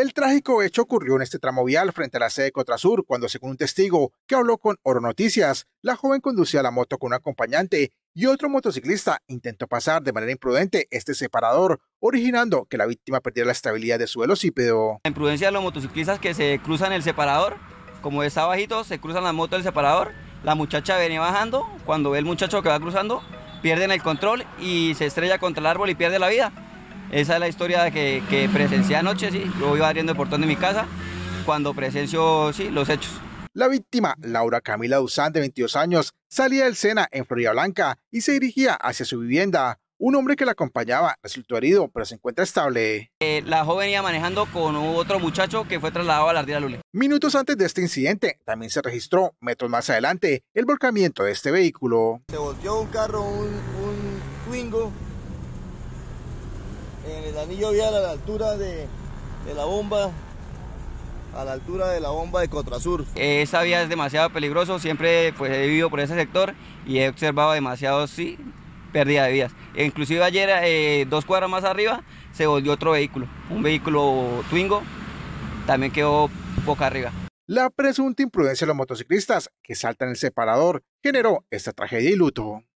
El trágico hecho ocurrió en este tramo vial frente a la sede de Cotrasur, cuando según un testigo que habló con Oro la joven conducía la moto con un acompañante y otro motociclista intentó pasar de manera imprudente este separador, originando que la víctima perdiera la estabilidad de su velocípedo. La imprudencia de los motociclistas que se cruzan el separador, como está bajito, se cruzan la moto del separador, la muchacha venía bajando, cuando ve el muchacho que va cruzando, pierde el control y se estrella contra el árbol y pierde la vida. Esa es la historia que, presencié anoche, sí. Yo iba abriendo el portón de mi casa cuando presenció, sí, los hechos. La víctima, Laura Camila Duzán, de 22 años, salía del Sena en Florida Blanca y se dirigía hacia su vivienda. Un hombre que la acompañaba resultó herido, pero se encuentra estable. Eh, la joven iba manejando con otro muchacho que fue trasladado a la Ardila Lule. Minutos antes de este incidente, también se registró, metros más adelante, el volcamiento de este vehículo. Se volteó un carro, un, un en el anillo vial a la altura de, la bomba a la altura de la bomba de Cotrasur. Esa vía es demasiado peligrosa, siempre pues, he vivido por ese sector y he observado demasiado, sí, pérdida de vidas. E inclusive ayer, eh, dos cuadras más arriba, se volvió otro vehículo, un vehículo Twingo, también quedó boca arriba. La presunta imprudencia de los motociclistas que saltan el separador generó esta tragedia y luto.